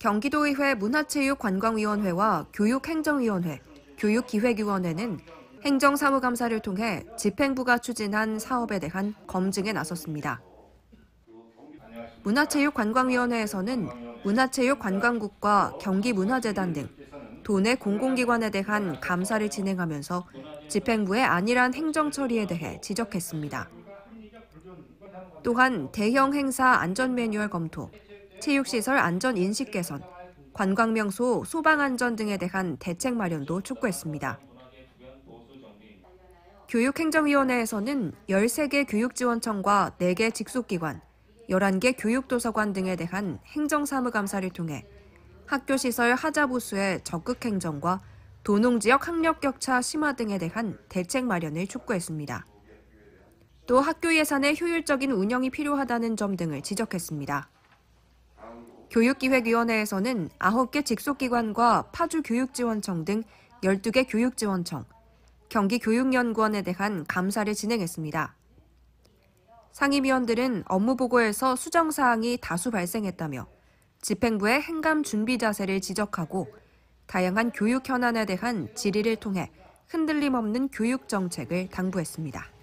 경기도의회 문화체육관광위원회와 교육행정위원회, 교육기획위원회는 행정사무감사를 통해 집행부가 추진한 사업에 대한 검증에 나섰습니다. 문화체육관광위원회에서는 문화체육관광국과 경기문화재단 등 도내 공공기관에 대한 감사를 진행하면서 집행부의 안일한 행정처리에 대해 지적했습니다. 또한 대형 행사 안전 매뉴얼 검토, 체육시설 안전 인식 개선, 관광명소 소방 안전 등에 대한 대책 마련도 촉구했습니다. 교육행정위원회에서는 13개 교육지원청과 4개 직속기관, 11개 교육도서관 등에 대한 행정사무감사를 통해 학교시설 하자보수의 적극 행정과 도농지역 학력 격차 심화 등에 대한 대책 마련을 촉구했습니다. 또 학교 예산의 효율적인 운영이 필요하다는 점 등을 지적했습니다. 교육기획위원회에서는 9개 직속기관과 파주교육지원청 등 12개 교육지원청, 경기교육연구원에 대한 감사를 진행했습니다. 상임위원들은 업무보고에서 수정사항이 다수 발생했다며 집행부의 행감 준비 자세를 지적하고 다양한 교육 현안에 대한 질의를 통해 흔들림 없는 교육 정책을 당부했습니다.